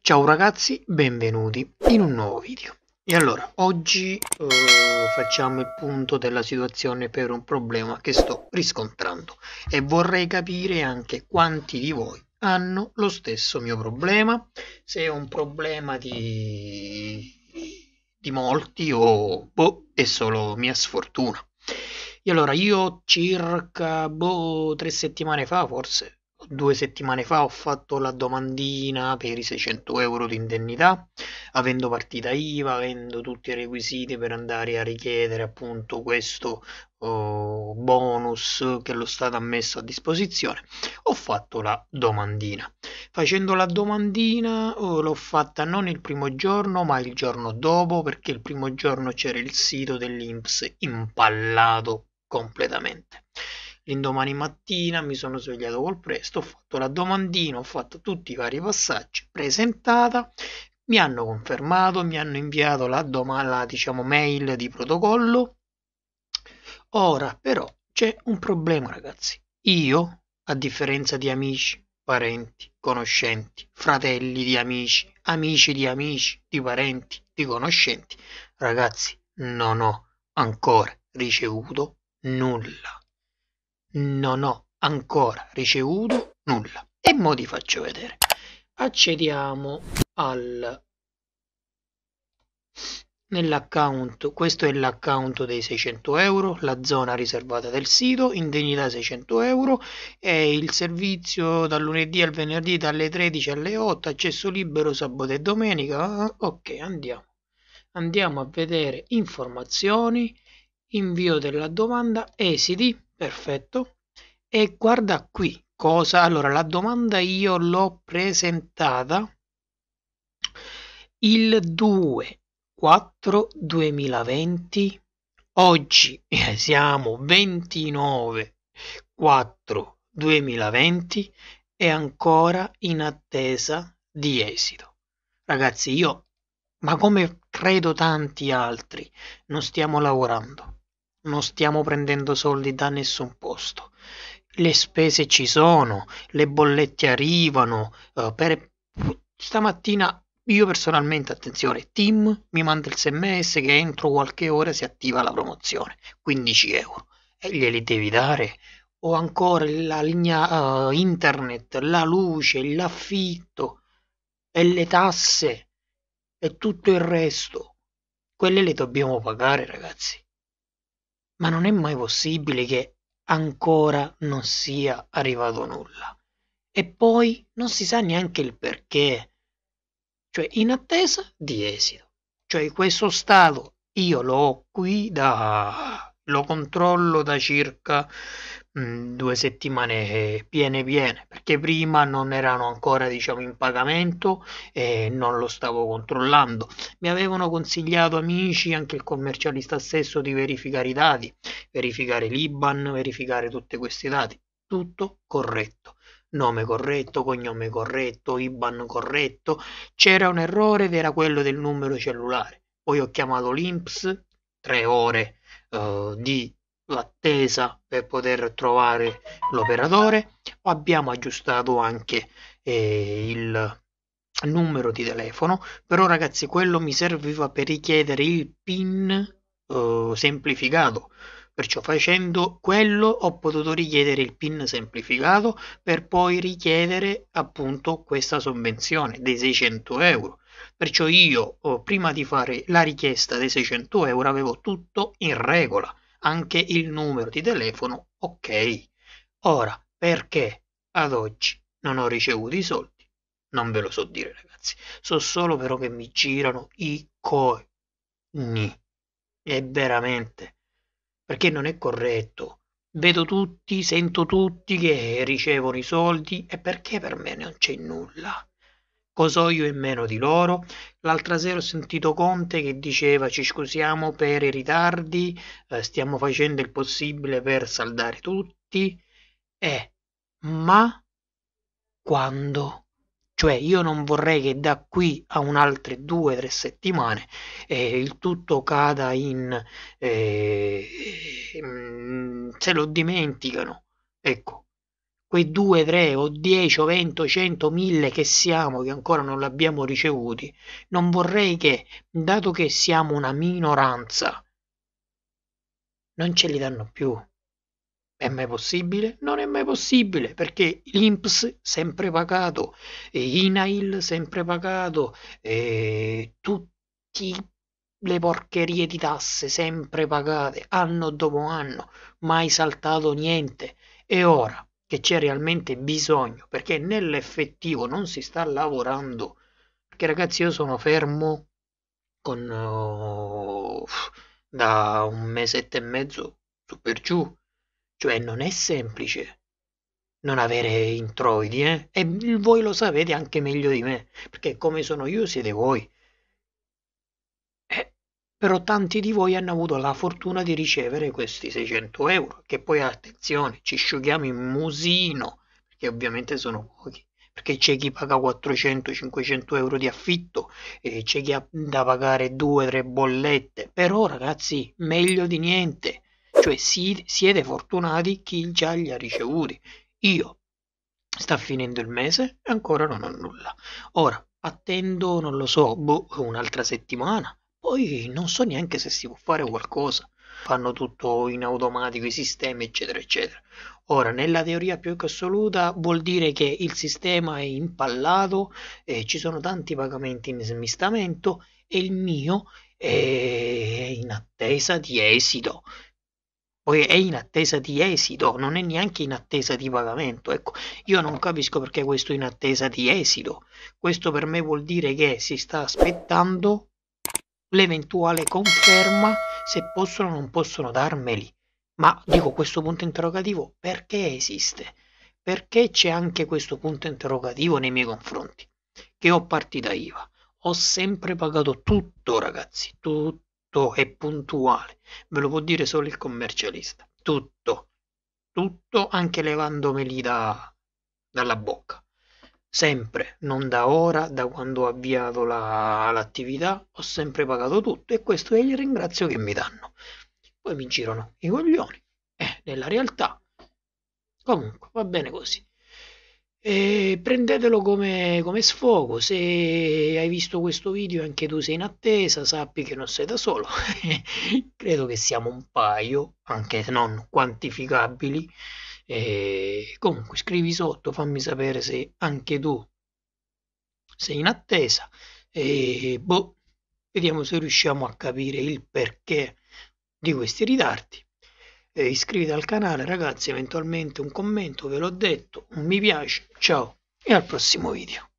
Ciao ragazzi, benvenuti in un nuovo video. E allora, oggi eh, facciamo il punto della situazione per un problema che sto riscontrando e vorrei capire anche quanti di voi hanno lo stesso mio problema, se è un problema di, di molti o boh, è solo mia sfortuna. E allora io circa boh, tre settimane fa, forse due settimane fa ho fatto la domandina per i 600 euro di indennità, avendo partita IVA, avendo tutti i requisiti per andare a richiedere appunto questo oh, bonus che lo Stato ha messo a disposizione, ho fatto la domandina. Facendo la domandina oh, l'ho fatta non il primo giorno ma il giorno dopo perché il primo giorno c'era il sito dell'Inps impallato completamente. L'indomani mattina mi sono svegliato col presto, ho fatto la domandina, ho fatto tutti i vari passaggi, presentata, mi hanno confermato, mi hanno inviato la, doma- la diciamo, mail di protocollo. Ora però c'è un problema ragazzi. Io, a differenza di amici, parenti, conoscenti, fratelli di amici, amici di amici, di parenti, di conoscenti, ragazzi, non ho ancora ricevuto nulla non ho ancora ricevuto nulla e mo ti faccio vedere accediamo al nell'account questo è l'account dei 600 euro la zona riservata del sito indegnità 600 euro e il servizio dal lunedì al venerdì dalle 13 alle 8 accesso libero sabato e domenica ah, ok andiamo andiamo a vedere informazioni invio della domanda esiti Perfetto. E guarda qui cosa. Allora, la domanda io l'ho presentata il 2 4 2020. Oggi eh, siamo 29 4 2020 e ancora in attesa di esito. Ragazzi, io, ma come credo tanti altri, non stiamo lavorando non stiamo prendendo soldi da nessun posto. Le spese ci sono, le bollette arrivano. Eh, per... Stamattina io personalmente, attenzione, Tim mi manda il sms che entro qualche ora si attiva la promozione, 15 euro. E glieli devi dare o ancora la linea uh, internet, la luce, l'affitto e le tasse e tutto il resto. Quelle le dobbiamo pagare, ragazzi ma non è mai possibile che ancora non sia arrivato nulla. E poi non si sa neanche il perché, cioè in attesa di esito. Cioè questo stato io l'ho qui da lo controllo da circa mh, mm, due settimane eh, piene piene perché prima non erano ancora diciamo in pagamento e non lo stavo controllando mi avevano consigliato amici anche il commercialista stesso di verificare i dati verificare l'IBAN verificare tutti questi dati tutto corretto nome corretto, cognome corretto, IBAN corretto. C'era un errore ed era quello del numero cellulare. Poi ho chiamato l'INPS, tre ore eh, di attesa per poter trovare l'operatore abbiamo aggiustato anche eh, il numero di telefono però ragazzi quello mi serviva per richiedere il pin eh, semplificato perciò facendo quello ho potuto richiedere il pin semplificato per poi richiedere appunto questa sovvenzione dei 600 euro Perciò io, oh, prima di fare la richiesta dei 600 euro, avevo tutto in regola, anche il numero di telefono ok. Ora, perché ad oggi non ho ricevuto i soldi? Non ve lo so dire, ragazzi. So solo però che mi girano i coini. È veramente. Perché non è corretto. Vedo tutti, sento tutti che ricevono i soldi e perché per me non c'è nulla. Osò io in meno di loro. L'altra sera ho sentito Conte che diceva ci scusiamo per i ritardi, eh, stiamo facendo il possibile per saldare tutti. Eh, ma quando? Cioè io non vorrei che da qui a un'altra due o tre settimane eh, il tutto cada in... Eh, mm, se lo dimenticano. Ecco, quei 2, 3 o 10 o 20 o 100, 1000 che siamo, che ancora non l'abbiamo ricevuti, non vorrei che, dato che siamo una minoranza, non ce li danno più. È mai possibile? Non è mai possibile perché l'INPS sempre pagato, INAIL sempre pagato, e tutte le porcherie di tasse sempre pagate, anno dopo anno, mai saltato niente. E ora che c'è realmente bisogno, perché nell'effettivo non si sta lavorando. Perché ragazzi io sono fermo con, oh, da un mesetto e mezzo su per giù, cioè non è semplice non avere introiti, eh? e voi lo sapete anche meglio di me, perché come sono io siete voi però tanti di voi hanno avuto la fortuna di ricevere questi 600 euro, che poi attenzione, ci sciughiamo in musino, perché ovviamente sono pochi, perché c'è chi paga 400-500 euro di affitto, e c'è chi ha da pagare 2-3 bollette, però ragazzi, meglio di niente, cioè si, siete fortunati chi già li ha ricevuti. Io sta finendo il mese e ancora non ho nulla. Ora, attendo, non lo so, boh, un'altra settimana poi non so neanche se si può fare qualcosa. Fanno tutto in automatico, i sistemi, eccetera, eccetera. Ora, nella teoria più che assoluta, vuol dire che il sistema è impallato, eh, ci sono tanti pagamenti in smistamento e il mio eh, è in attesa di esito. Poi è in attesa di esito, non è neanche in attesa di pagamento. Ecco, io non capisco perché questo in attesa di esito. Questo per me vuol dire che si sta aspettando l'eventuale conferma se possono o non possono darmeli. Ma dico questo punto interrogativo perché esiste? Perché c'è anche questo punto interrogativo nei miei confronti? Che ho partita IVA, ho sempre pagato tutto ragazzi, tutto è puntuale, ve lo può dire solo il commercialista, tutto, tutto anche levandomeli da, dalla bocca sempre, non da ora, da quando ho avviato la, l'attività, ho sempre pagato tutto e questo è il ringrazio che mi danno. Poi mi girano i coglioni, eh, nella realtà. Comunque, va bene così. E prendetelo come, come sfogo. Se hai visto questo video anche tu sei in attesa, sappi che non sei da solo. Credo che siamo un paio, anche se non quantificabili. E comunque scrivi sotto, fammi sapere se anche tu sei in attesa e boh, vediamo se riusciamo a capire il perché di questi ritardi. E iscriviti al canale ragazzi, eventualmente un commento, ve l'ho detto, un mi piace, ciao e al prossimo video.